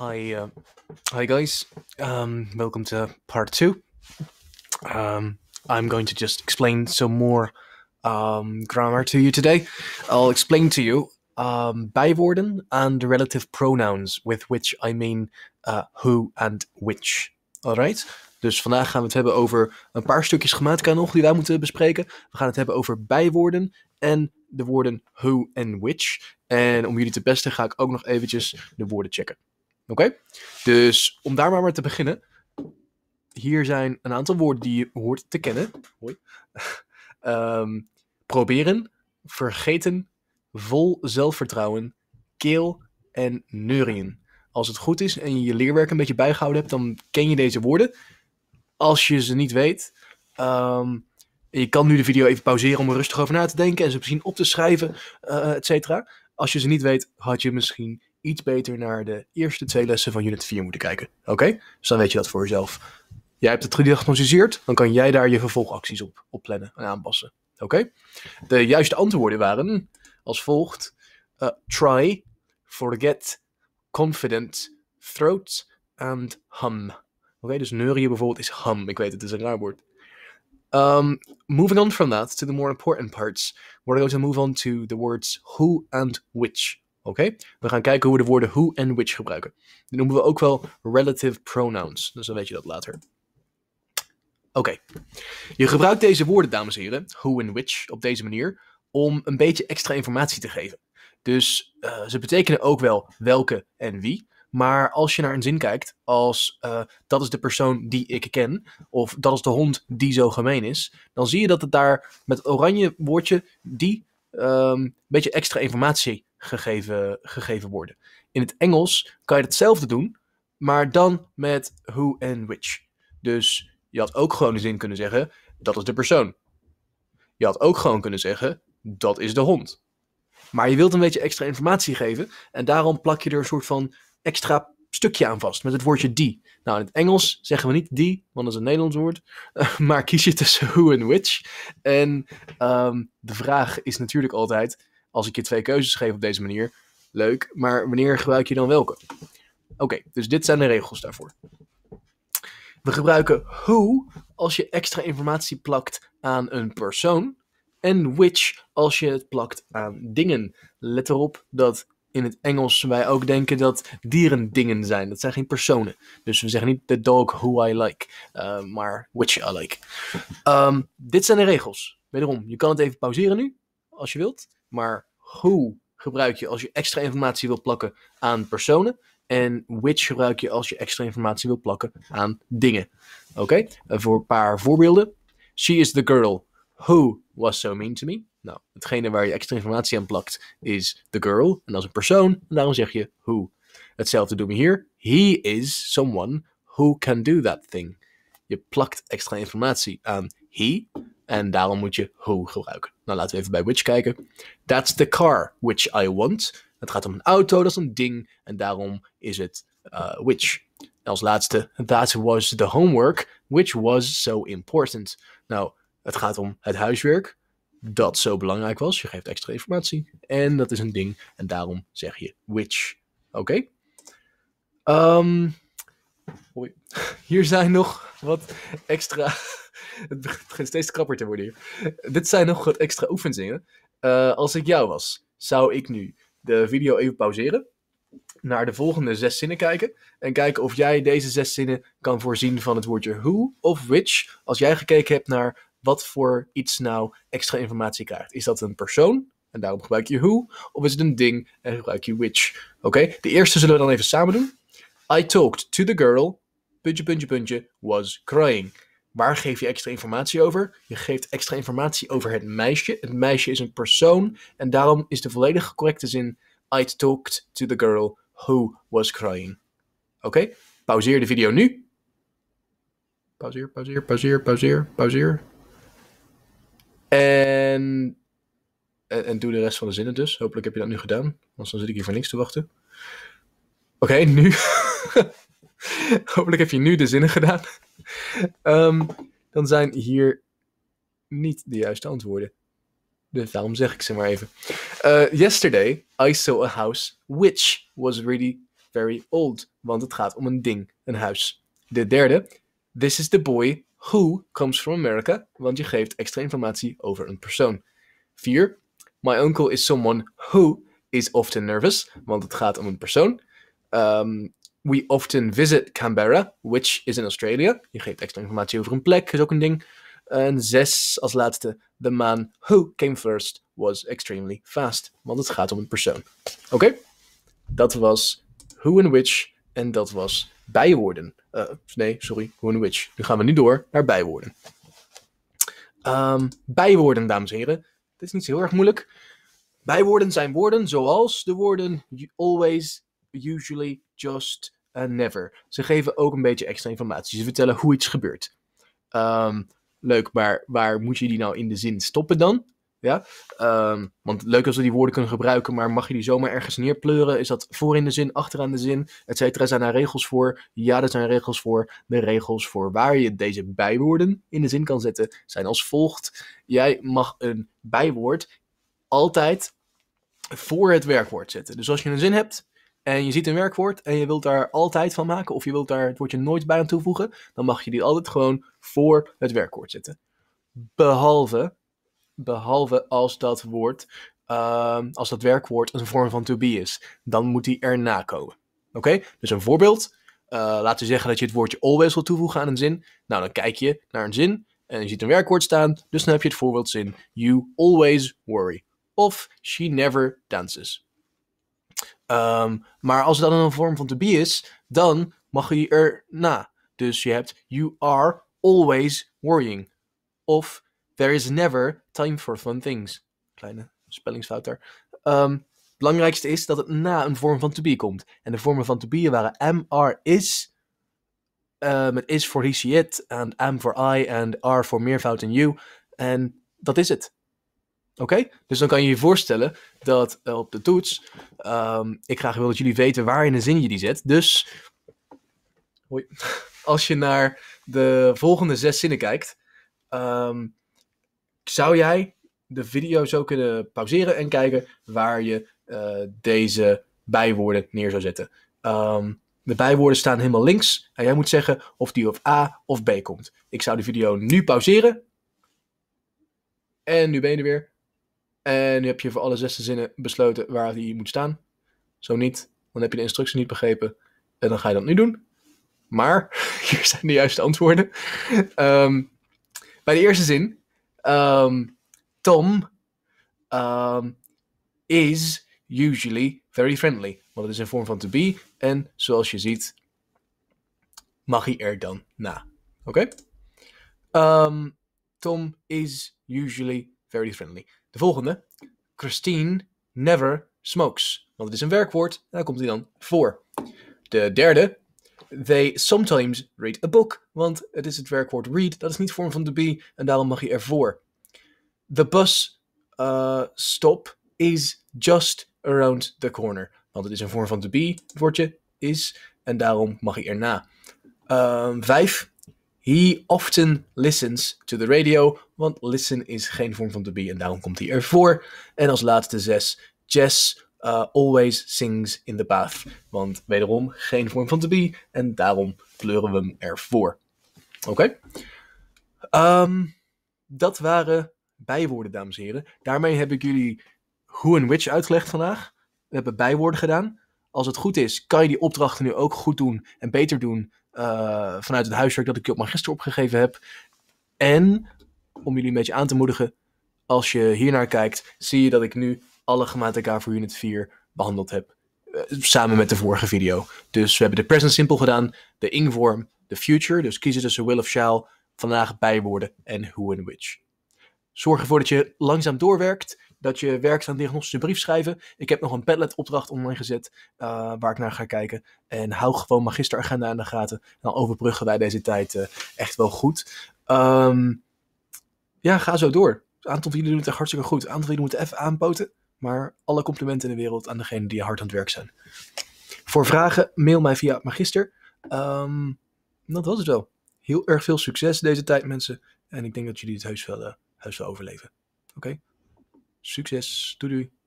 Hi, uh, hi guys. Um, welcome to part two. Um, I'm going to just explain some more um, grammar to you today. I'll explain to you um, bijwoorden and relative pronouns, with which I mean uh, who and which. Alright? Dus vandaag gaan we het hebben over een paar stukjes grammatica nog die wij moeten bespreken. We gaan het hebben over bijwoorden en de woorden who en which. En om jullie te besten ga ik ook nog eventjes de woorden checken okay? dus om daar maar te beginnen. Hier zijn een aantal woorden die je hoort te kennen. Hoi. Ehm, proberen, vergeten, vol zelfvertrouwen, keel en neurien. Als het goed is en je je leerwerk een beetje bijgehouden hebt, dan ken je deze woorden. Als je ze niet weet, um, je kan nu de video even pauzeren om er rustig over na te denken en ze misschien op te schrijven, uh, et cetera. Als je ze niet weet, had je misschien iets beter naar de eerste twee lessen van unit 4 moeten kijken. Oké? Dus dan weet je dat voor jezelf. Jij hebt het gediagnosticeerd, dan kan jij daar je vervolgacties op, op plannen en aanpassen. Oké? De juiste antwoorden waren als volgt: uh, try, forget, confident, throat and hum. Oké, dus neurieën bijvoorbeeld is hum. Ik weet het, het is een raar woord. Um, moving on from that to the more important parts, we're going to move on to the words who and which. Oké, we gaan kijken hoe we de woorden who en which gebruiken. Die noemen we ook wel relative pronouns, dus dan weet je dat later. Oké, je gebruikt deze woorden, dames en heren, who en which, op deze manier, om een beetje extra informatie te geven. Dus eh, ze betekenen ook wel welke en wie. Maar als je naar een zin kijkt als eh, dat is de persoon die ik ken, of dat is de hond die zo gemeen is, dan zie je dat het daar met het oranje woordje die ehm, een beetje extra informatie gegeven, gegeven worden. In het Engels kan je hetzelfde doen, maar dan met who en which. Dus je had ook gewoon de zin kunnen zeggen: dat is de persoon. Je had ook gewoon kunnen zeggen: dat is de hond. Maar je wilt een beetje extra informatie geven en daarom plak je er een soort van extra stukje aan vast met het woordje die. Nou, in het Engels zeggen we niet die, want dat is een Nederlands woord. maar kies je tussen who en which. En ehm, de vraag is natuurlijk altijd: als ik je twee keuzes geef op deze manier, leuk, maar wanneer gebruik je dan welke? Oké, dus dit zijn de regels daarvoor. We gebruiken who als je extra informatie plakt aan een persoon en which als je het plakt aan dingen. Let erop dat in het Engels wij ook denken dat dieren dingen zijn. Dat zijn geen personen. Dus we zeggen niet the dog who I like, eh, maar which I like. Ehm, dit zijn de regels. Wederom, je kan het even pauzeren nu, als je wilt maar who gebruik je als je extra informatie wil plakken aan personen. En which gebruik je als je extra informatie wil plakken aan dingen. Oké, eh, voor een paar voorbeelden. She is the girl who was so mean to me. Nou, hetgene waar je extra informatie aan plakt is the girl. En dat is een persoon. daarom zeg je who. Hetzelfde doen we hier. He is someone who can do that thing. Je plakt extra informatie aan he. En daarom moet je hoe gebruiken. Nou, laten we even bij which kijken. That's the car which I want. Het gaat om een auto, dat is een ding. En daarom is het uh, eh, which. als laatste, that was the homework, which was so important. Nou, het gaat om het huiswerk, dat zo belangrijk was. Je geeft extra informatie. En dat is een ding. En daarom zeg je which. Oké? Ehm, okay? hier zijn nog wat extra Het begint steeds krapper te worden hier. Dit zijn nog wat extra oefenzingen. Eh, als ik jou was, zou ik nu de video even pauzeren. Naar de volgende zes zinnen kijken. En kijken of jij deze zes zinnen kan voorzien van het woordje who of which. Als jij gekeken hebt naar wat voor iets nou extra informatie krijgt. Is dat een persoon? En daarom gebruik je who. Of is het een ding en gebruik je which? Oké, de eerste zullen we dan even samen doen. I talked to the girl, puntje, puntje, puntje, was crying. Waar geef je extra informatie over? Je geeft extra informatie over het meisje. Het meisje is een persoon en daarom is de volledige correcte zin: I talked to the girl who was crying. Oké, pauzeer de video nu. Pauzeer, pauzeer, pauzeer, pauzeer, pauzeer. En, en, doe de rest van de zinnen dus. Hopelijk heb je dat nu gedaan, want dan zit ik hier van links te wachten. Oké, nu. Hopelijk heb je nu de zinnen gedaan. Ehm, dan zijn hier niet de juiste antwoorden. Dus daarom zeg ik ze maar even. Eh, yesterday, I saw a house which was really very old. Want het gaat om een ding, een huis. De derde, this is the boy who comes from America. Want je geeft extra informatie over een persoon. Vier, my uncle is someone who is often nervous. Want het gaat om een persoon. Um, we often visit Canberra, which is in Australia. Je geeft extra informatie over een plek, is ook een ding. En zes als laatste. The man who came first was extremely fast. Want het gaat om een persoon. Oké? Dat was who and which. En dat was bijwoorden. Eh, nee, sorry. Who and which. Nu gaan we nu door naar bijwoorden. Ehm, bijwoorden, dames en heren. Dit is niet zo heel erg moeilijk. Bijwoorden zijn woorden zoals de woorden always, usually, just, and uh, never. Ze geven ook een beetje extra informatie. Ze vertellen hoe iets gebeurt. Ehm, leuk, maar waar moet je die nou in de zin stoppen dan? Ja? Ehm, want leuk als we die woorden kunnen gebruiken, maar mag je die zomaar ergens neerpleuren? Is dat voor in de zin, achteraan de zin, et cetera? Zijn daar regels voor? Ja, er zijn regels voor. De regels voor waar je deze bijwoorden in de zin kan zetten zijn als volgt. Jij mag een bijwoord altijd voor het werkwoord zetten. Dus als je een zin hebt en je ziet een werkwoord en je wilt daar altijd van maken of je wilt daar het woordje nooit bij aan toevoegen, dan mag je die altijd gewoon voor het werkwoord zetten. Behalve, behalve als dat woord, ehm, als dat werkwoord een vorm van to be is, dan moet die erna komen. Oké, dus een voorbeeld. Uh, eh, laten we zeggen dat je het woordje always wil toevoegen aan een zin. Nou, dan kijk je naar een zin en je ziet een werkwoord staan, dus dan heb je het voorbeeldzin. You always worry. Of she never dances. Ehm, maar als het dan een vorm van to be is, dan mag je er na. Dus je hebt you are always worrying. Of there is never time for fun things. Kleine spellingsfout daar. Um, ehm, belangrijkste is dat het na een vorm van to be komt. En de vormen van to be waren am, are, is. Ehm, het met is voor he, she, it. En am voor I. En are voor meervoud en you. En dat is het. Oké? Dus dan kan je je voorstellen dat eh, op de toets ehm, ik graag wil dat jullie weten waar in een zin je die zet. Dus hoi, als je naar de volgende zes zinnen kijkt, um, zou jij de video zo kunnen pauzeren en kijken waar je eh, deze bijwoorden neer zou zetten. Ehm, de bijwoorden staan helemaal links en jij moet zeggen of die op A of B komt. Ik zou de video nu pauzeren. En nu ben je er weer. En nu heb je voor alle zesde zinnen besloten waar die moet staan. Zo niet, dan heb je de instructie niet begrepen. En dan ga je dat nu doen. Maar, hier zijn de juiste antwoorden. Ehm, bij de eerste zin. Ehm, Tom um, is usually very friendly. Want het is in vorm van to be. En zoals je ziet, mag hij er dan na. Oké? Tom is usually very friendly. De volgende. Christine never smokes. Want het is een werkwoord en daar komt hij dan voor. De derde. They sometimes read a book. Want het is het werkwoord read. Dat is niet vorm van to be en daarom mag je ervoor. The bus uh, stop is just around the corner. Want het is een vorm van to be. Het woordje is en daarom mag hij erna. Um, vijf. He often listens to the radio want listen is geen vorm van to be en daarom komt hij ervoor. En als laatste zes, Jess eh, always sings in the bath, want wederom geen vorm van to be en daarom kleuren we hem ervoor. Oké? Ehm, dat waren bijwoorden, dames en heren. Daarmee heb ik jullie who en which uitgelegd vandaag. We hebben bijwoorden gedaan. Als het goed is, kan je die opdrachten nu ook goed doen en beter doen eh, vanuit het huiswerk dat ik je op mijn gisteren opgegeven heb. En om jullie een beetje aan te moedigen. Als je hiernaar kijkt, zie je dat ik nu alle grammatica voor unit 4 behandeld heb. Eh, samen met de vorige video. Dus we hebben de present simple gedaan, de ingvorm, de future. Dus kiezen tussen will of shall, vandaag bijwoorden en who and which. Zorg ervoor dat je langzaam doorwerkt dat je werkt aan diagnostische brief schrijven. Ik heb nog een Padlet-opdracht online gezet eh, waar ik naar ga kijken. En hou gewoon magisteragenda in de gaten. Dan overbruggen wij deze tijd eh, echt wel goed. Um, ja, ga zo door. Het aantal van jullie doen het echt hartstikke goed. Een aantal van jullie moeten even aanpoten. Maar alle complimenten in de wereld aan degenen die hard aan het werk zijn. Voor vragen, mail mij via Magister. Um, dat was het wel. Heel erg veel succes deze tijd, mensen. En ik denk dat jullie het heus wel, eh, overleven. Oké? Succes. Doei doei.